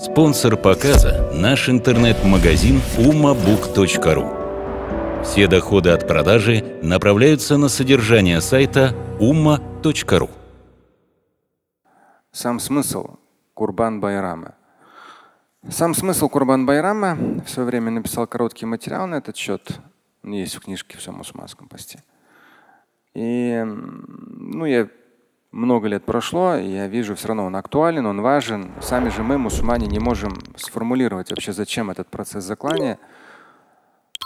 Спонсор показа – наш интернет-магазин umabook.ru. Все доходы от продажи направляются на содержание сайта umma.ru. Сам смысл Курбан Байрама. Сам смысл Курбан Байрама в свое время написал короткий материал на этот счет. Есть в книжке «Все мусульманском посте». И ну, я много лет прошло, и я вижу, все равно он актуален, он важен. Сами же мы, мусульмане, не можем сформулировать вообще, зачем этот процесс заклания.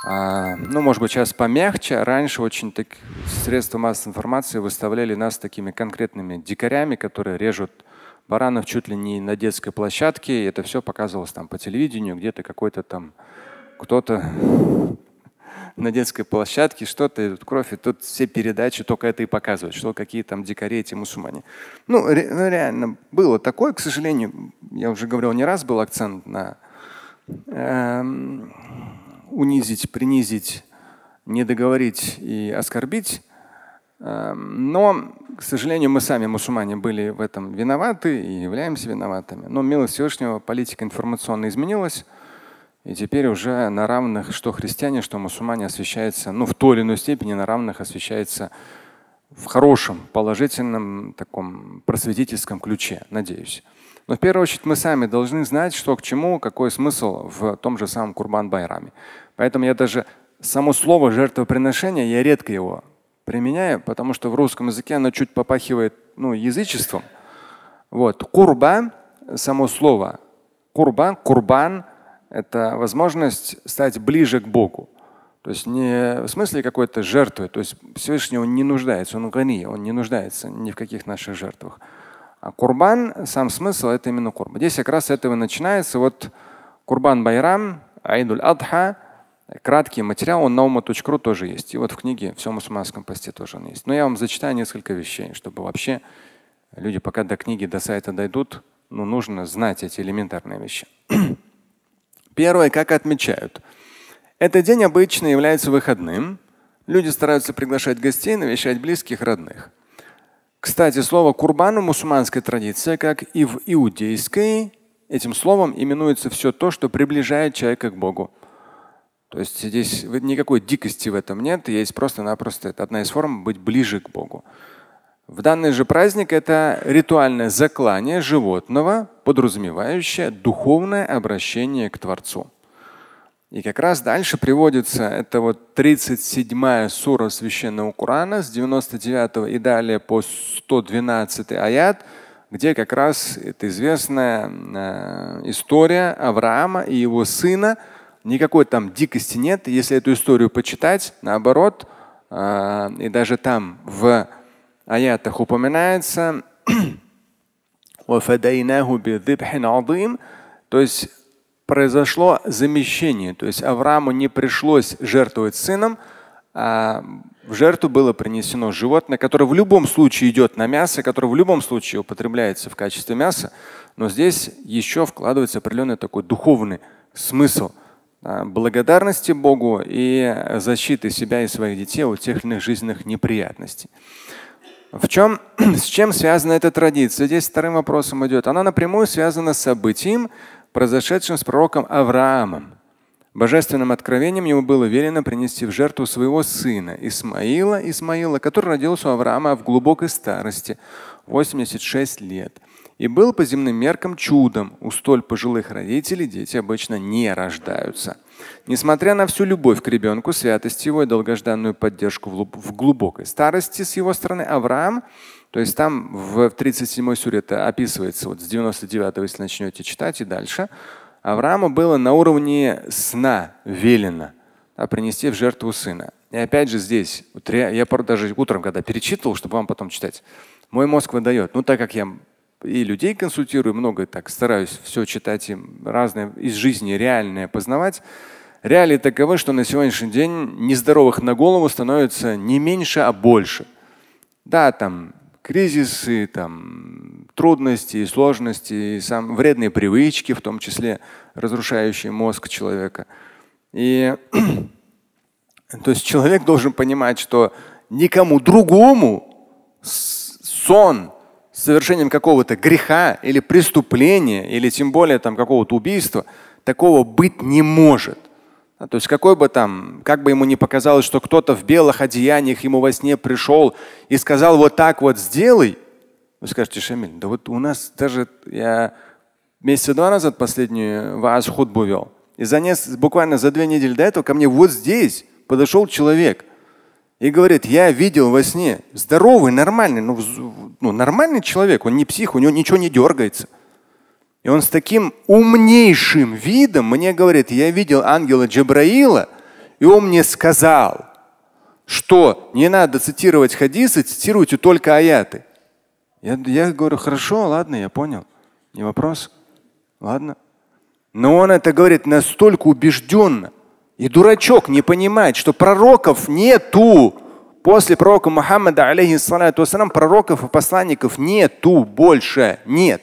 А, ну, может быть, сейчас помягче. Раньше очень так, средства массовой информации выставляли нас такими конкретными дикарями, которые режут баранов чуть ли не на детской площадке. И это все показывалось там по телевидению, где-то какой-то там кто-то на детской площадке что-то, идут кровь, и тут все передачи только это и показывают, что какие там дикари эти мусульмане. Ну, ре ну, реально было такое, к сожалению, я уже говорил не раз, был акцент на э унизить, принизить, не договорить и оскорбить. Эм, но, к сожалению, мы сами, мусульмане, были в этом виноваты и являемся виноватыми. Но милость Всевышнего политика информационно изменилась. И теперь уже на равных, что христиане, что мусульмане освещается, ну в той или иной степени на равных освещается в хорошем, положительном, таком просветительском ключе, надеюсь. Но в первую очередь мы сами должны знать, что к чему, какой смысл в том же самом Курбан-Байраме. Поэтому я даже само слово жертвоприношение, я редко его применяю, потому что в русском языке оно чуть попахивает ну, язычеством. Вот. Курбан, само слово. Курбан, курбан – это возможность стать ближе к Богу. То есть не в смысле какой-то жертвы. То есть Всевышний он не нуждается, он гани, он не нуждается ни в каких наших жертвах. А курбан, сам смысл это именно курбан. Здесь как раз с этого начинается. Вот курбан Байрам, Айдуль Адха, краткий материал, он на ума.ру тоже есть. И вот в книге «Все мусульманском посте» тоже он есть. Но я вам зачитаю несколько вещей, чтобы вообще люди пока до книги, до сайта дойдут, ну, нужно знать эти элементарные вещи. Первое, как отмечают. Этот день обычно является выходным. Люди стараются приглашать гостей, навещать близких, родных. Кстати, слово курбан в мусульманской традиции, как и в иудейской, этим словом именуется все то, что приближает человека к Богу. То есть здесь никакой дикости в этом нет, есть просто-напросто это одна из форм быть ближе к Богу. В данный же праздник это ритуальное заклание животного, подразумевающее духовное обращение к Творцу. И как раз дальше приводится, это вот 37 сура Священного Корана с 99 и далее по 112 аят, где как раз это известная э, история Авраама и его сына. Никакой там дикости нет, если эту историю почитать, наоборот, э, и даже там в аятах упоминается то есть произошло замещение. То есть Аврааму не пришлось жертвовать сыном, а в жертву было принесено животное, которое в любом случае идет на мясо, которое в любом случае употребляется в качестве мяса. Но здесь еще вкладывается определенный такой духовный смысл а, благодарности Богу и защиты себя и своих детей от тех или иных жизненных неприятностей. В чем, с чем связана эта традиция? Здесь вторым вопросом идет. Она напрямую связана с событием, произошедшим с пророком Авраамом. Божественным откровением ему было велено принести в жертву своего сына Исмаила, Исмаила, который родился у Авраама в глубокой старости, 86 лет, и был по земным меркам чудом. У столь пожилых родителей дети обычно не рождаются. Несмотря на всю любовь к ребенку, святость его и долгожданную поддержку в глубокой старости с его стороны, Авраам, то есть там в 37-й суре это описывается, вот с 99-го, если начнете читать и дальше, Аврааму было на уровне сна велено а принести в жертву сына. И опять же здесь, вот я, я даже утром, когда перечитывал, чтобы вам потом читать, мой мозг выдает, ну так как я и людей консультирую, много так стараюсь все читать им разное из жизни реальное познавать. Реалии таковы, что на сегодняшний день нездоровых на голову становится не меньше, а больше. Да, там кризисы, там трудности, сложности, сам, вредные привычки, в том числе разрушающие мозг человека. И то есть человек должен понимать, что никому другому сон с совершением какого-то греха или преступления, или тем более там какого-то убийства, такого быть не может. А, то есть какой бы там, как бы ему ни показалось, что кто-то в белых одеяниях ему во сне пришел и сказал вот так вот сделай, вы скажете, Шамиль, да вот у нас даже я месяца два назад последнюю ваз худбу вел. И за нес, буквально за две недели до этого ко мне вот здесь подошел человек и говорит, я видел во сне здоровый, нормальный, ну, ну нормальный человек, он не псих, у него ничего не дергается. И он с таким умнейшим видом мне говорит, я видел ангела Джабраила, и он мне сказал, что не надо цитировать хадисы, цитируйте только аяты. Я, я говорю, хорошо, ладно, я понял. Не вопрос. Ладно. Но он это говорит настолько убежденно. И дурачок не понимает, что пророков нету. После пророка Мухаммада, алейхиссалату пророков и посланников нету больше. Нет.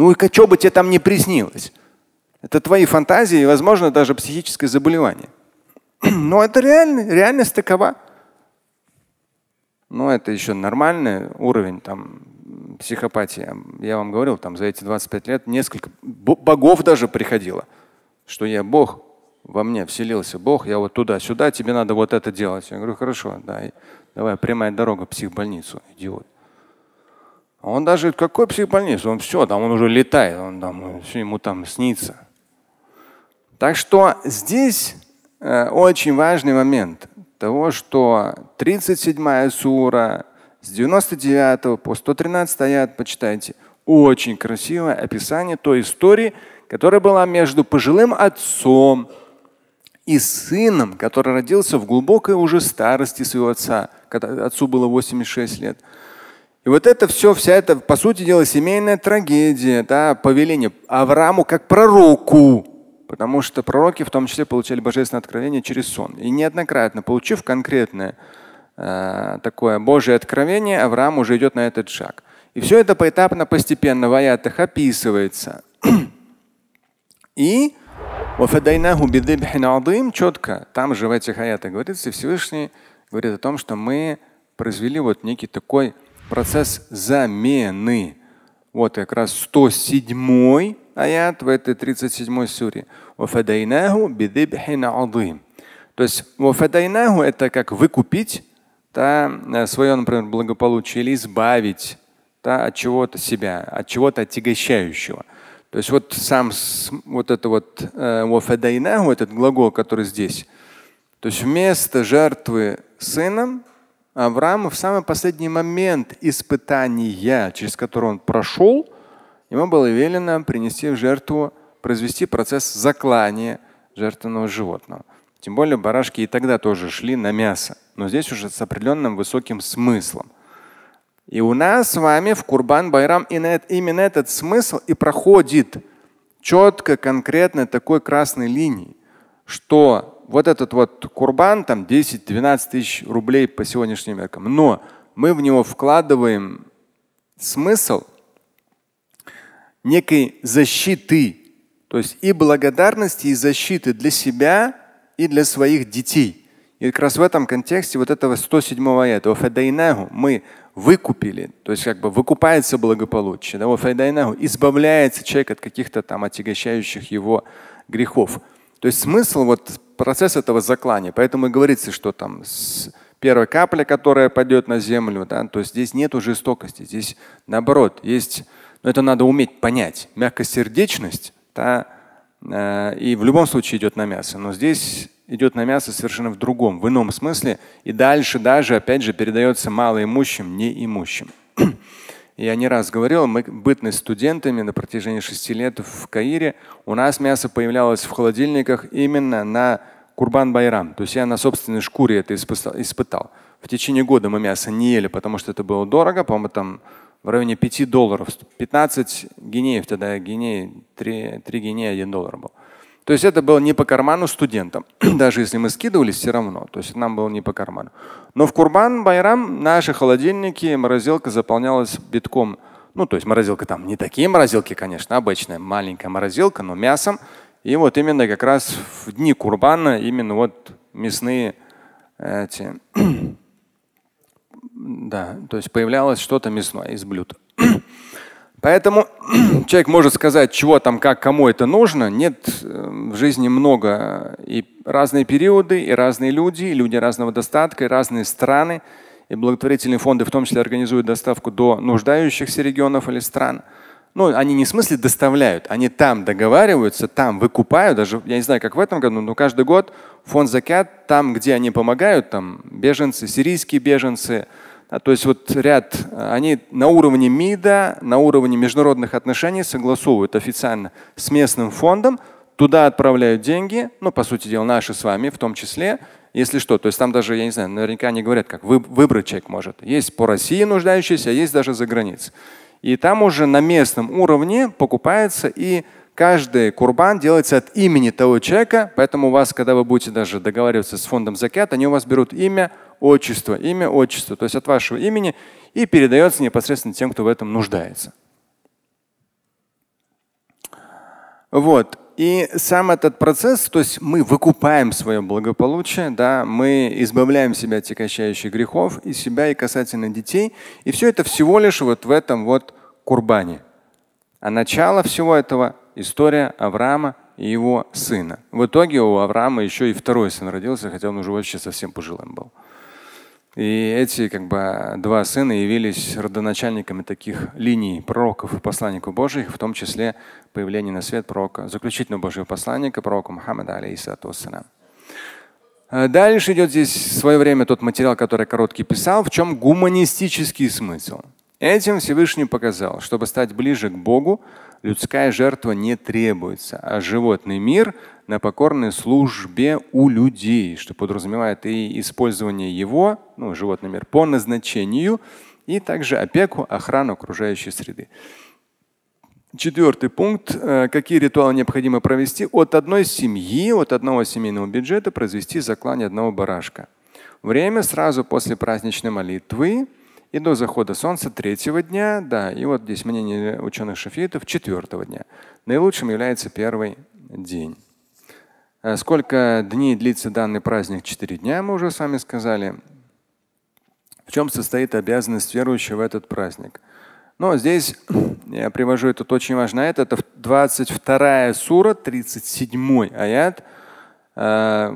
Ну и что бы тебе там не приснилось? Это твои фантазии возможно, даже психическое заболевание. Но это реально, реальность такова. Но это еще нормальный уровень там, психопатии. Я вам говорил, там за эти 25 лет несколько богов даже приходило, что я бог, во мне вселился Бог, я вот туда-сюда, тебе надо вот это делать. Я говорю, хорошо, да, давай, прямая дорога в психбольницу, идиот. Он даже какой психбольниц? Он все, там он уже летает, он там, э, все ему там снится. Так что здесь э, очень важный момент того, что 37 сура с 99 по 113 аят, почитайте, очень красивое описание той истории, которая была между пожилым отцом и сыном, который родился в глубокой уже старости своего отца, когда отцу было 86 лет. И вот это все, вся эта, по сути дела, семейная трагедия, да, повеление Аврааму как пророку. Потому что пророки в том числе получали божественное откровение через сон. И неоднократно, получив конкретное э, такое Божье откровение, Авраам уже идет на этот шаг. И все это поэтапно, постепенно в аятах описывается. И четко, там же в этих аятах говорится, Всевышний говорит о том, что мы произвели вот некий такой процесс замены. Вот как раз 107 аят в этой 37 суре. То есть вафадайнаху это как выкупить да, э, свое, например, благополучие или избавить да, от чего-то себя, от чего-то отягощающего. То есть вот сам вот это вот э, вафадайнаху, этот глагол, который здесь, то есть вместо жертвы сыном Аврааму в самый последний момент испытания, через который он прошел, ему было велено принести в жертву, произвести процесс заклания жертвенного животного. Тем более барашки и тогда тоже шли на мясо, но здесь уже с определенным высоким смыслом. И у нас с вами в Курбан Байрам именно этот смысл и проходит четко, конкретно такой красной линии, что вот этот вот курбан, там 10-12 тысяч рублей по сегодняшним меркам, но мы в него вкладываем смысл некой защиты, то есть и благодарности, и защиты для себя и для своих детей. И как раз в этом контексте вот этого 107 го аята мы выкупили, то есть как бы выкупается благополучие, да, избавляется человек от каких-то там отягощающих его грехов. То есть смысл вот процесс этого заклания. Поэтому и говорится, что там с первой капля, которая пойдет на землю, да, то есть здесь нет жестокости, здесь наоборот есть, но это надо уметь понять, мягкосердечность, да, э, и в любом случае идет на мясо, но здесь идет на мясо совершенно в другом, в ином смысле, и дальше даже опять же передается малоимущим, неимущим. Я не раз говорил, мы бытны студентами на протяжении шести лет в Каире, у нас мясо появлялось в холодильниках именно на Курбан-Байрам. То есть я на собственной шкуре это испытал. В течение года мы мясо не ели, потому что это было дорого, по-моему, там в районе 5 долларов. 15 гинеев тогда, гиней, 3, 3 гинея 1 доллар был. То есть это было не по карману студентам. Даже если мы скидывались, все равно. То есть нам было не по карману. Но в Курбан Байрам наши холодильники, морозилка заполнялась битком. Ну, то есть морозилка там не такие морозилки, конечно, обычная маленькая морозилка, но мясом. И вот именно как раз в дни Курбана именно вот мясные эти да, то есть появлялось что-то мясное из блюд. Поэтому человек может сказать, чего там, как, кому это нужно. Нет, э, в жизни много э, и разные периоды, и разные люди, и люди разного достатка, и разные страны. И благотворительные фонды в том числе организуют доставку до нуждающихся регионов или стран. Ну, они не в смысле доставляют, они там договариваются, там выкупают, даже, я не знаю, как в этом году, но каждый год фонд Закят, там, где они помогают, там беженцы, сирийские беженцы, а, то есть вот ряд, а, они на уровне МИДа, на уровне международных отношений согласовывают официально с местным фондом, туда отправляют деньги, ну, по сути дела, наши с вами в том числе, если что. То есть там даже, я не знаю, наверняка они говорят, как выбрать человек может. Есть по России нуждающиеся, а есть даже за границей. И там уже на местном уровне покупается и каждый курбан делается от имени того человека, поэтому у вас, когда вы будете даже договариваться с фондом закят, они у вас берут имя, отчество, имя, отчество, то есть от вашего имени, и передается непосредственно тем, кто в этом нуждается. Вот. И сам этот процесс, то есть мы выкупаем свое благополучие, да, мы избавляем себя от текощающих грехов, и себя, и касательно детей. И все это всего лишь вот в этом вот курбане. А начало всего этого – история Авраама и его сына. В итоге у Авраама еще и второй сын родился, хотя он уже вообще совсем пожилым был. И эти как бы, два сына явились родоначальниками таких линий пророков и посланников Божьих, в том числе появление на свет пророка, заключительного Божьего посланника, пророка Мухаммада, алейхиссату э, Дальше идет здесь в свое время тот материал, который Короткий писал, в чем гуманистический смысл. Этим Всевышний показал, чтобы стать ближе к Богу, людская жертва не требуется, а животный мир на покорной службе у людей, что подразумевает и использование его, ну, животный мир, по назначению, и также опеку, охрану окружающей среды. Четвертый пункт. Э, какие ритуалы необходимо провести? От одной семьи, от одного семейного бюджета произвести заклание одного барашка. Время сразу после праздничной молитвы и до захода солнца третьего дня, да, и вот здесь мнение ученых шафиитов четвертого дня. Наилучшим является первый день. Э, сколько дней длится данный праздник? Четыре дня, мы уже с вами сказали. В чем состоит обязанность верующего в этот праздник? Но ну, а здесь я привожу этот очень важный аят. Это 22 сура, 37 аят. لا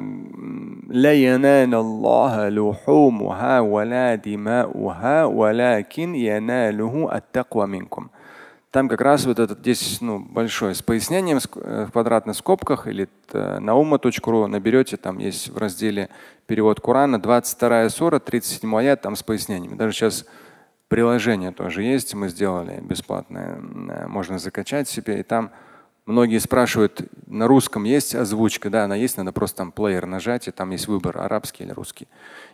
ينال الله لحومها ولا دماؤها ولكن يناله التقوى منكم. Там как раз вот этот здесь ну, большой с пояснением э, в квадратных скобках или nauма.ru э, наберете, там есть в разделе перевод Корана, 22 сура, 37 аят, там с пояснениями. Даже сейчас приложение тоже есть, мы сделали бесплатное, э, можно закачать себе, и там многие спрашивают, на русском есть озвучка, да, она есть, надо просто там плеер нажать, и там есть выбор, арабский или русский.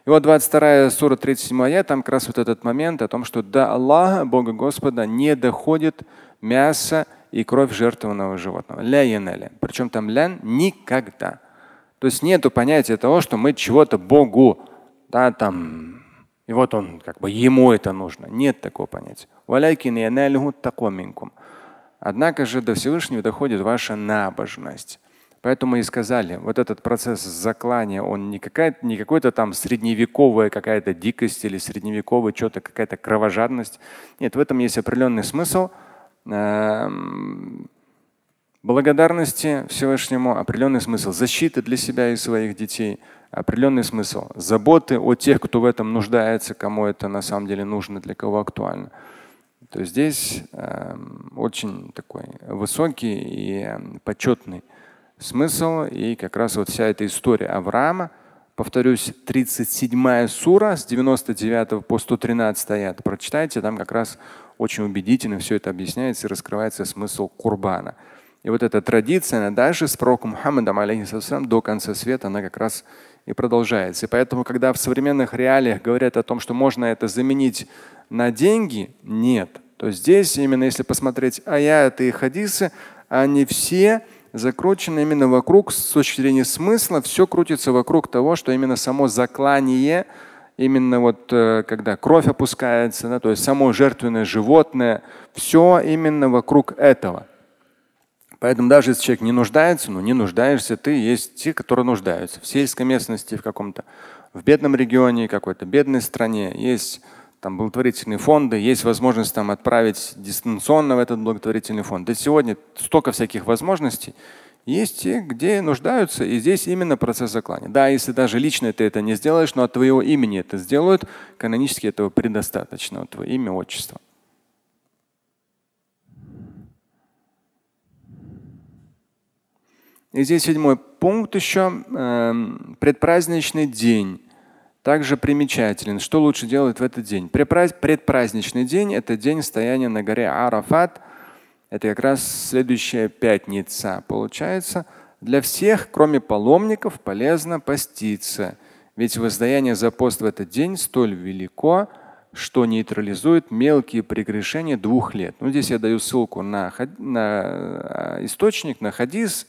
И вот 22 сура 37 аят, там как раз вот этот момент о том, что до Аллаха, Бога Господа, не доходит мясо и кровь жертвованного животного. Ля янеля. Причем там лян никогда. То есть нету понятия того, что мы чего-то Богу, да, там, и вот он, как бы ему это нужно. Нет такого понятия. Однако же до Всевышнего доходит ваша набожность. Поэтому и сказали, вот этот процесс заклания, он не, какая не какой-то там средневековая какая-то дикость или средневековая что-то, какая-то кровожадность. Нет, в этом есть определенный смысл эм, благодарности Всевышнему, определенный смысл защиты для себя и своих детей, определенный смысл заботы о тех, кто в этом нуждается, кому это на самом деле нужно, для кого актуально. То есть здесь эм, очень такой высокий и почетный смысл. И как раз вот вся эта история Авраама, повторюсь, 37 сура с 99 по 113 стоят. Прочитайте, там как раз очень убедительно все это объясняется и раскрывается смысл Курбана. И вот эта традиция, она даже с пророком Мухаммадом алейхиссалам до конца света, она как раз и продолжается. И поэтому, когда в современных реалиях говорят о том, что можно это заменить на деньги, нет. То здесь именно, если посмотреть аяты и хадисы, они все закручены именно вокруг, с точки зрения смысла, все крутится вокруг того, что именно само заклание, именно вот э, когда кровь опускается, да, то есть само жертвенное животное, все именно вокруг этого. Поэтому даже если человек не нуждается, ну не нуждаешься ты, есть те, которые нуждаются. В сельской местности, в каком-то, в бедном регионе, какой-то бедной стране есть там благотворительные фонды, есть возможность там отправить дистанционно в этот благотворительный фонд. Да сегодня столько всяких возможностей. Есть те, где нуждаются, и здесь именно процесс заклания. Да, если даже лично ты это не сделаешь, но от твоего имени это сделают, канонически этого предостаточно, от твоего имя, отчества. И здесь седьмой пункт еще, эм, предпраздничный день также примечателен. Что лучше делать в этот день? Предпраздничный день – это день стояния на горе Арафат. Это как раз следующая пятница получается. Для всех, кроме паломников, полезно поститься. Ведь воздаяние за пост в этот день столь велико, что нейтрализует мелкие прегрешения двух лет. Ну, здесь я даю ссылку на, на э, источник, на хадис.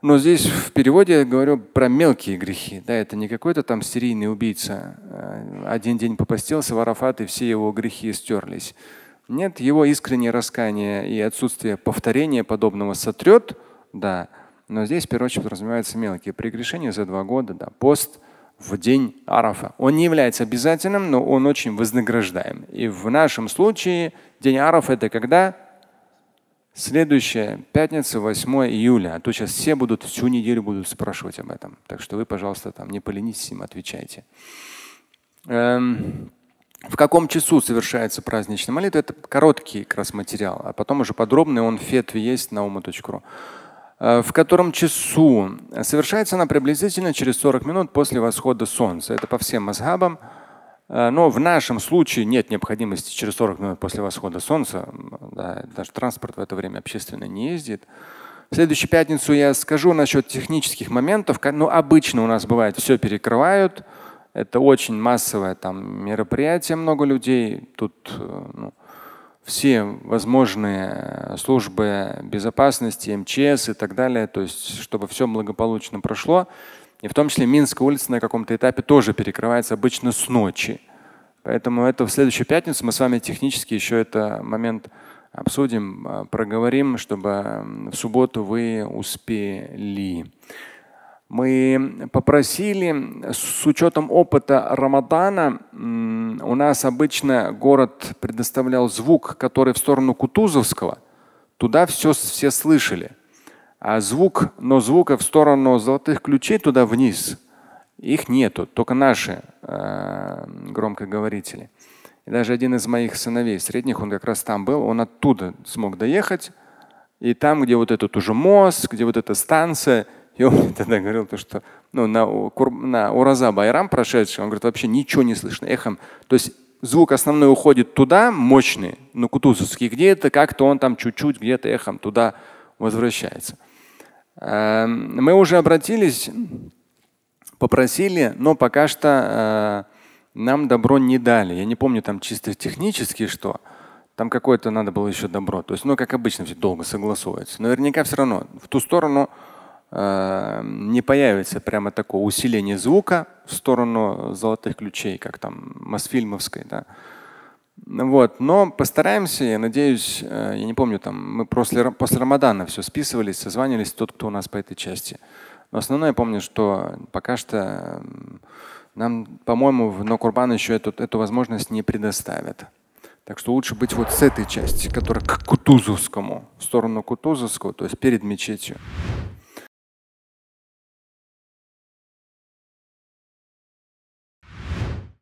Но здесь в переводе я говорю про мелкие грехи. Да, это не какой-то там серийный убийца. А, один день попостился в Арафат, и все его грехи стерлись. Нет, его искреннее раскаяние и отсутствие повторения подобного сотрет, да. Но здесь, в первую очередь, подразумеваются мелкие прегрешения за два года, да, пост в день Арафа. Он не является обязательным, но он очень вознаграждаем. И в нашем случае день Арафа – это когда? Следующая пятница, 8 июля. А то сейчас все будут, всю неделю будут спрашивать об этом. Так что вы, пожалуйста, там не поленитесь им, отвечайте. Эм, в каком часу совершается праздничная молитва? Это короткий как раз материал, а потом уже подробный, он в фетве есть на ума.ру. Э, в котором часу? Совершается она приблизительно через 40 минут после восхода солнца. Это по всем мазхабам. Э, но в нашем случае нет необходимости через 40 минут после восхода солнца, да, даже транспорт в это время общественный не ездит. В следующую пятницу я скажу насчет технических моментов. Ну, обычно у нас бывает, все перекрывают. Это очень массовое там, мероприятие, много людей. Тут э, ну, все возможные службы безопасности, МЧС и так далее. То есть, чтобы все благополучно прошло. И в том числе Минская улица на каком-то этапе тоже перекрывается обычно с ночи. Поэтому это в следующую пятницу мы с вами технически еще этот момент обсудим, а, проговорим, чтобы в субботу вы успели. Мы попросили с учетом опыта Рамадана, у нас обычно город предоставлял звук, который в сторону Кутузовского, туда все, все слышали. А звук, но звука в сторону золотых ключей туда вниз их нету, только наши э, громкоговорители. И даже один из моих сыновей средних, он как раз там был, он оттуда смог доехать. И там, где вот этот уже мост, где вот эта станция, и он мне тогда говорил то, что ну, на, на Ураза Байрам прошедший, он говорит, вообще ничего не слышно эхом. То есть звук основной уходит туда, мощный, на Кутузовский, где-то как-то он там чуть-чуть, где-то эхом туда возвращается. Эм, мы уже обратились попросили, но пока что э, нам добро не дали. Я не помню там чисто технически что. Там какое-то надо было еще добро. То есть, ну, как обычно, все долго согласовывается. Наверняка все равно в ту сторону э, не появится прямо такое усиление звука в сторону золотых ключей, как там Мосфильмовской. Да. Вот. Но постараемся, я надеюсь, э, я не помню, там мы после, после Рамадана все списывались, созванивались, тот, кто у нас по этой части. Но основное я помню, что пока что нам, по-моему, в Нокурбан еще эту, эту возможность не предоставят. Так что лучше быть вот с этой части, которая к Кутузовскому, в сторону Кутузовского, то есть перед мечетью.